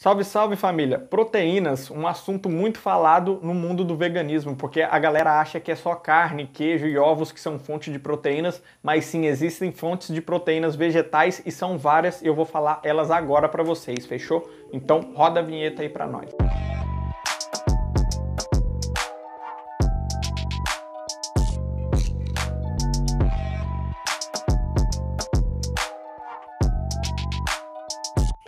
Salve, salve família! Proteínas, um assunto muito falado no mundo do veganismo, porque a galera acha que é só carne, queijo e ovos que são fonte de proteínas, mas sim existem fontes de proteínas vegetais e são várias, eu vou falar elas agora para vocês, fechou? Então roda a vinheta aí para nós.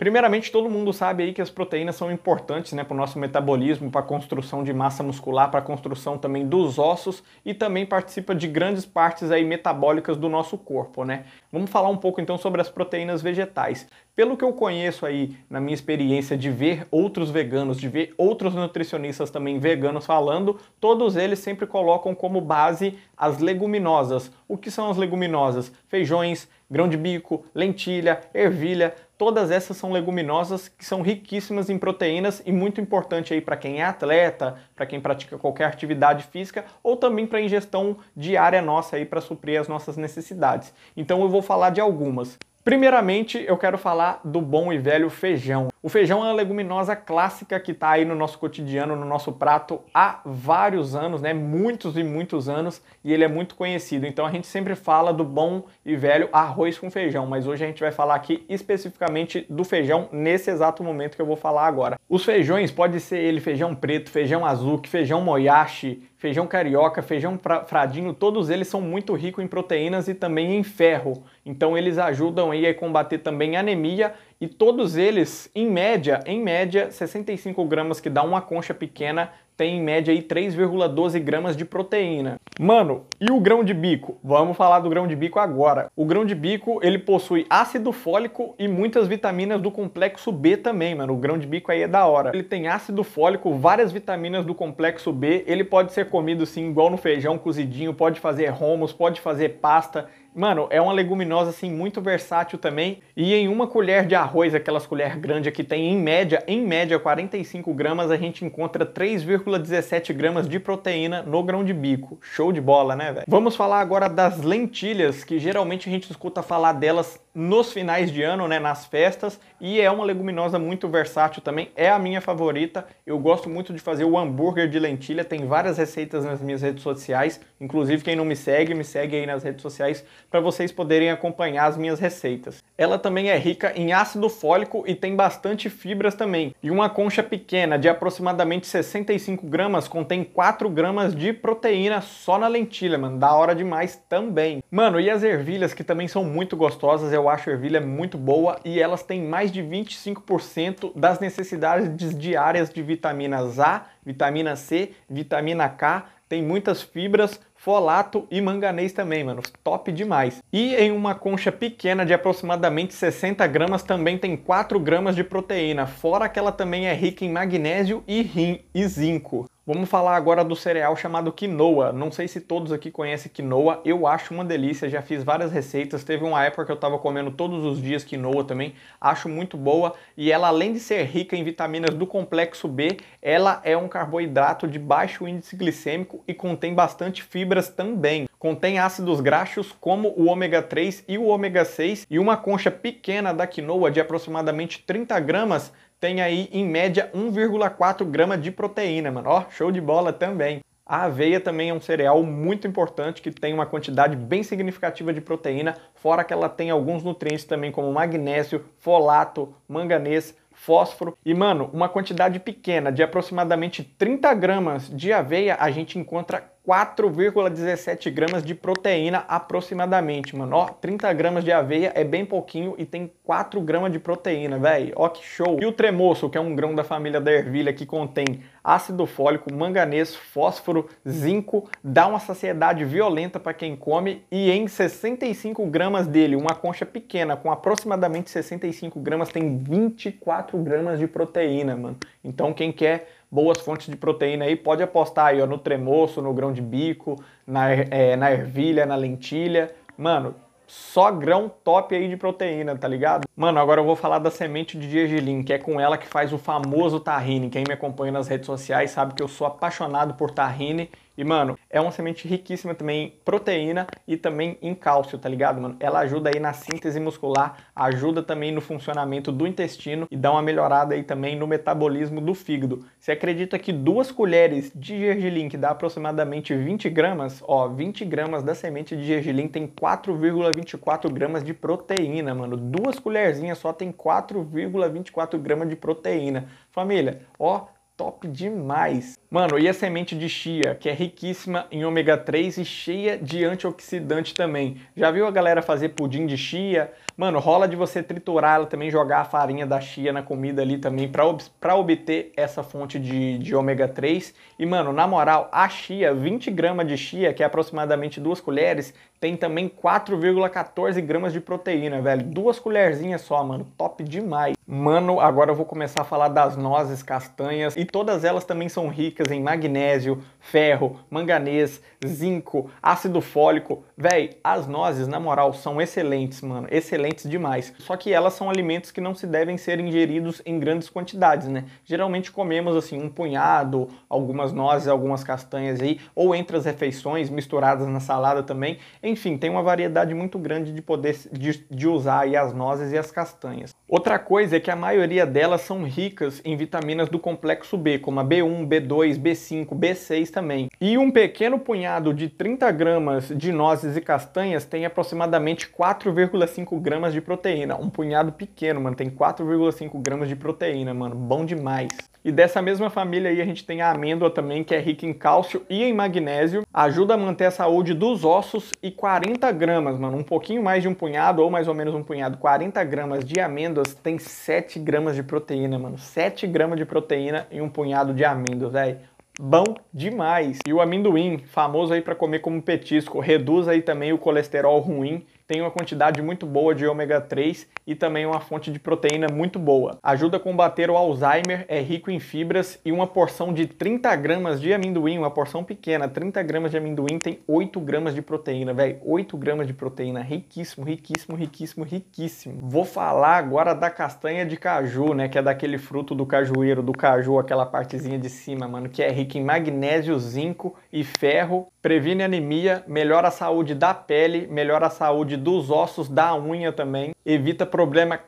Primeiramente, todo mundo sabe aí que as proteínas são importantes né, para o nosso metabolismo, para a construção de massa muscular, para a construção também dos ossos e também participa de grandes partes aí metabólicas do nosso corpo, né? Vamos falar um pouco então sobre as proteínas vegetais pelo que eu conheço aí, na minha experiência de ver outros veganos, de ver outros nutricionistas também veganos falando, todos eles sempre colocam como base as leguminosas. O que são as leguminosas? Feijões, grão de bico, lentilha, ervilha, todas essas são leguminosas que são riquíssimas em proteínas e muito importante aí para quem é atleta, para quem pratica qualquer atividade física ou também para ingestão diária nossa aí para suprir as nossas necessidades. Então eu vou falar de algumas. Primeiramente, eu quero falar do bom e velho feijão. O feijão é uma leguminosa clássica que está aí no nosso cotidiano, no nosso prato há vários anos, né? Muitos e muitos anos, e ele é muito conhecido. Então a gente sempre fala do bom e velho arroz com feijão, mas hoje a gente vai falar aqui especificamente do feijão nesse exato momento que eu vou falar agora. Os feijões pode ser ele feijão preto, feijão azuki, feijão moyashi, feijão carioca, feijão fradinho, todos eles são muito ricos em proteínas e também em ferro. Então eles ajudam aí a combater também anemia e todos eles, em média, em média, 65 gramas que dá uma concha pequena tem em média aí 3,12 gramas de proteína. Mano, e o grão de bico? Vamos falar do grão de bico agora. O grão de bico, ele possui ácido fólico e muitas vitaminas do complexo B também, mano. O grão de bico aí é da hora. Ele tem ácido fólico, várias vitaminas do complexo B. Ele pode ser comido sim, igual no feijão cozidinho, pode fazer romos, pode fazer pasta. Mano, é uma leguminosa assim muito versátil também. E em uma colher de arroz, aquelas colher grande que tem em média, em média 45 gramas, a gente encontra 3,17 gramas de proteína no grão de bico. Show de bola, né, velho? Vamos falar agora das lentilhas, que geralmente a gente escuta falar delas nos finais de ano, né, nas festas, e é uma leguminosa muito versátil também, é a minha favorita. Eu gosto muito de fazer o hambúrguer de lentilha, tem várias receitas nas minhas redes sociais. Inclusive, quem não me segue, me segue aí nas redes sociais para vocês poderem acompanhar as minhas receitas. Ela também é rica em ácido fólico e tem bastante fibras também. E uma concha pequena de aproximadamente 65 gramas contém 4 gramas de proteína só na lentilha, mano. Da hora demais também. Mano, e as ervilhas que também são muito gostosas, eu acho ervilha muito boa e elas têm mais de 25% das necessidades diárias de vitaminas A, vitamina C, vitamina K, tem muitas fibras, folato e manganês também, mano. Top demais. E em uma concha pequena de aproximadamente 60 gramas também tem 4 gramas de proteína, fora que ela também é rica em magnésio e rim e zinco. Vamos falar agora do cereal chamado quinoa. Não sei se todos aqui conhecem quinoa, eu acho uma delícia, já fiz várias receitas. Teve uma época que eu estava comendo todos os dias quinoa também, acho muito boa. E ela, além de ser rica em vitaminas do complexo B, ela é um carboidrato de baixo índice glicêmico e contém bastante fibras também contém ácidos graxos como o ômega 3 e o ômega 6 e uma concha pequena da quinoa de aproximadamente 30 gramas tem aí em média 1,4 grama de proteína, mano. Ó, show de bola também. A aveia também é um cereal muito importante que tem uma quantidade bem significativa de proteína, fora que ela tem alguns nutrientes também como magnésio, folato, manganês, fósforo. E mano, uma quantidade pequena de aproximadamente 30 gramas de aveia a gente encontra 4,17 gramas de proteína aproximadamente, mano. Ó, 30 gramas de aveia é bem pouquinho e tem 4 gramas de proteína, velho. Ó que show. E o tremoço, que é um grão da família da ervilha que contém ácido fólico, manganês, fósforo, zinco, dá uma saciedade violenta para quem come e em 65 gramas dele, uma concha pequena com aproximadamente 65 gramas, tem 24 gramas de proteína, mano. Então quem quer boas fontes de proteína aí, pode apostar aí ó, no tremoço, no grão de bico, na, er, é, na ervilha, na lentilha. Mano, só grão top aí de proteína, tá ligado? Mano, agora eu vou falar da semente de gergelim, que é com ela que faz o famoso tahine. Quem me acompanha nas redes sociais sabe que eu sou apaixonado por tahine e, mano, é uma semente riquíssima também em proteína e também em cálcio, tá ligado, mano? Ela ajuda aí na síntese muscular, ajuda também no funcionamento do intestino e dá uma melhorada aí também no metabolismo do fígado. Você acredita que duas colheres de gergelim, que dá aproximadamente 20 gramas, ó, 20 gramas da semente de gergelim tem 4,24 gramas de proteína, mano. Duas colherzinhas só tem 4,24 gramas de proteína. Família, ó, top demais. Mano, e a semente de chia, que é riquíssima em ômega 3 e cheia de antioxidante também. Já viu a galera fazer pudim de chia? Mano, rola de você triturar ela também, jogar a farinha da chia na comida ali também para ob obter essa fonte de, de ômega 3. E, mano, na moral, a chia, 20 gramas de chia, que é aproximadamente duas colheres, tem também 4,14 gramas de proteína, velho. Duas colherzinhas só, mano. Top demais. Mano, agora eu vou começar a falar das nozes, castanhas. E todas elas também são ricas em magnésio, ferro, manganês, zinco, ácido fólico. velho as nozes, na moral, são excelentes, mano. Excelentes demais. Só que elas são alimentos que não se devem ser ingeridos em grandes quantidades, né? Geralmente comemos, assim, um punhado, algumas nozes, algumas castanhas aí. Ou entre as refeições, misturadas na salada também. Em enfim, tem uma variedade muito grande de poder de, de usar as nozes e as castanhas. Outra coisa é que a maioria delas são ricas em vitaminas do complexo B, como a B1, B2, B5, B6 também. E um pequeno punhado de 30 gramas de nozes e castanhas tem aproximadamente 4,5 gramas de proteína. Um punhado pequeno, mano, tem 4,5 gramas de proteína, mano, bom demais. E dessa mesma família aí a gente tem a amêndoa também, que é rica em cálcio e em magnésio, ajuda a manter a saúde dos ossos e 40 gramas, mano, um pouquinho mais de um punhado ou mais ou menos um punhado, 40 gramas de amêndoa amêndoas tem 7 gramas de proteína, mano. 7 gramas de proteína e um punhado de amêndoas, velho. Bom demais! E o amendoim, famoso aí para comer como petisco, reduz aí também o colesterol ruim tem uma quantidade muito boa de ômega 3 e também uma fonte de proteína muito boa. Ajuda a combater o Alzheimer, é rico em fibras e uma porção de 30 gramas de amendoim, uma porção pequena, 30 gramas de amendoim tem 8 gramas de proteína, velho. 8 gramas de proteína, riquíssimo, riquíssimo, riquíssimo, riquíssimo. Vou falar agora da castanha de caju, né, que é daquele fruto do cajueiro, do caju, aquela partezinha de cima, mano, que é rica em magnésio, zinco e ferro Previne anemia, melhora a saúde da pele, melhora a saúde dos ossos, da unha também, evita problemas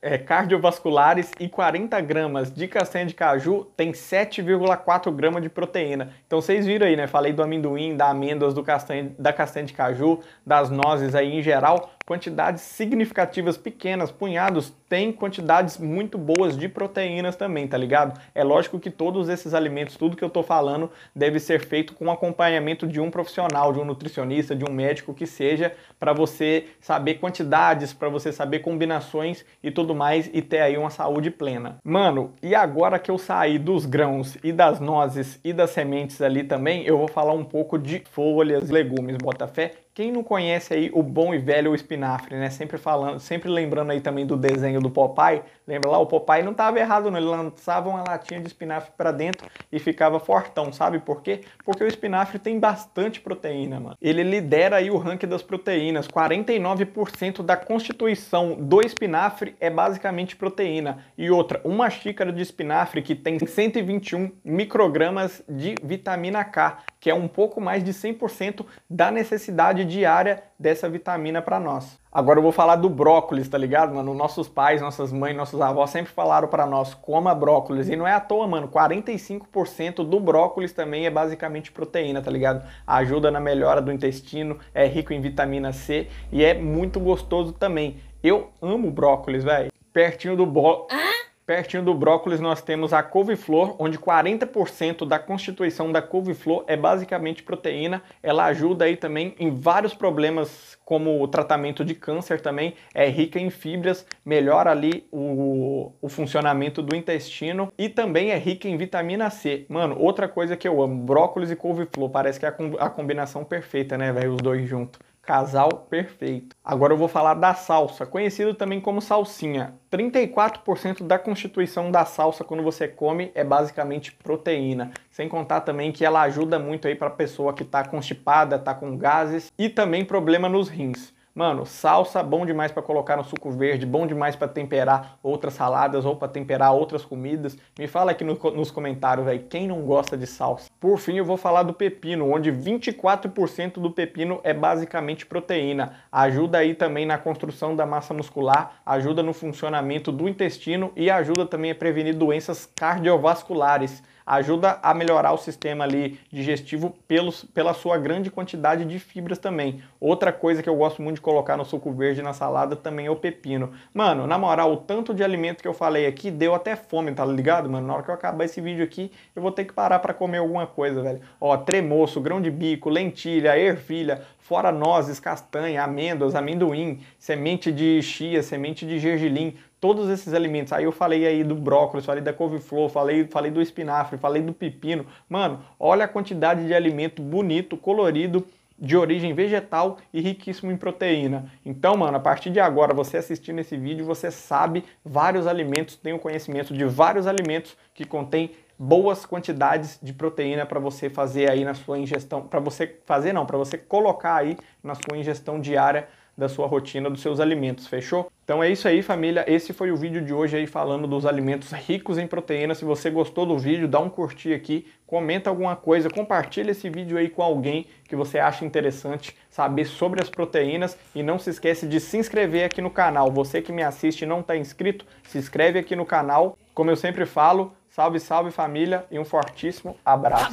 é, eh, cardiovasculares e 40 gramas de castanha de caju tem 7,4 gramas de proteína. Então vocês viram aí, né? Falei do amendoim, da amêndoas, do castanha, da castanha de caju, das nozes aí em geral quantidades significativas pequenas, punhados, tem quantidades muito boas de proteínas também, tá ligado? É lógico que todos esses alimentos, tudo que eu tô falando, deve ser feito com acompanhamento de um profissional, de um nutricionista, de um médico que seja, para você saber quantidades, para você saber combinações e tudo mais e ter aí uma saúde plena. Mano, e agora que eu saí dos grãos e das nozes e das sementes ali também, eu vou falar um pouco de folhas, legumes, botafé quem não conhece aí o bom e velho espinafre, né? Sempre falando, sempre lembrando aí também do desenho do Popeye. Lembra lá, o Popeye não estava errado, não. Ele lançava uma latinha de espinafre para dentro e ficava fortão, sabe por quê? Porque o espinafre tem bastante proteína, mano. Ele lidera aí o ranking das proteínas. 49% da constituição do espinafre é basicamente proteína. E outra, uma xícara de espinafre que tem 121 microgramas de vitamina K, que é um pouco mais de 100% da necessidade quantidade diária dessa vitamina para nós. Agora eu vou falar do brócolis, tá ligado, mano? Nossos pais, nossas mães, nossos avós sempre falaram para nós, coma brócolis. E não é à toa, mano, 45% do brócolis também é basicamente proteína, tá ligado? Ajuda na melhora do intestino, é rico em vitamina C e é muito gostoso também. Eu amo brócolis, velho. Pertinho do bolo... Ah! Pertinho do brócolis nós temos a couve-flor, onde 40% da constituição da couve-flor é basicamente proteína. Ela ajuda aí também em vários problemas, como o tratamento de câncer também, é rica em fibras, melhora ali o, o funcionamento do intestino e também é rica em vitamina C. Mano, outra coisa que eu amo, brócolis e couve-flor, parece que é a, com, a combinação perfeita, né, velho, os dois juntos casal perfeito. Agora eu vou falar da salsa, conhecido também como salsinha. 34% da constituição da salsa quando você come é basicamente proteína, sem contar também que ela ajuda muito aí para pessoa que está constipada, está com gases e também problema nos rins. Mano, salsa bom demais para colocar no suco verde, bom demais para temperar outras saladas ou para temperar outras comidas. Me fala aqui no, nos comentários aí quem não gosta de salsa. Por fim, eu vou falar do pepino, onde 24% do pepino é basicamente proteína. Ajuda aí também na construção da massa muscular, ajuda no funcionamento do intestino e ajuda também a prevenir doenças cardiovasculares ajuda a melhorar o sistema ali digestivo pelos, pela sua grande quantidade de fibras também. Outra coisa que eu gosto muito de colocar no suco verde na salada também é o pepino. Mano, na moral, o tanto de alimento que eu falei aqui deu até fome, tá ligado, mano? Na hora que eu acabar esse vídeo aqui, eu vou ter que parar para comer alguma coisa, velho. Ó, tremoço, grão de bico, lentilha, ervilha, fora nozes, castanha, amêndoas, amendoim, semente de chia, semente de gergelim, todos esses alimentos. Aí eu falei aí do brócolis, falei da couve-flor, falei, falei do espinafre, falei do pepino. Mano, olha a quantidade de alimento bonito, colorido, de origem vegetal e riquíssimo em proteína. Então, mano, a partir de agora, você assistindo esse vídeo, você sabe vários alimentos, tem o conhecimento de vários alimentos que contém boas quantidades de proteína para você fazer aí na sua ingestão, para você fazer não, para você colocar aí na sua ingestão diária da sua rotina dos seus alimentos, fechou? Então é isso aí, família. Esse foi o vídeo de hoje aí falando dos alimentos ricos em proteína. Se você gostou do vídeo, dá um curtir aqui, comenta alguma coisa, compartilha esse vídeo aí com alguém que você acha interessante saber sobre as proteínas e não se esquece de se inscrever aqui no canal. Você que me assiste e não está inscrito, se inscreve aqui no canal. Como eu sempre falo, Salve, salve família e um fortíssimo abraço.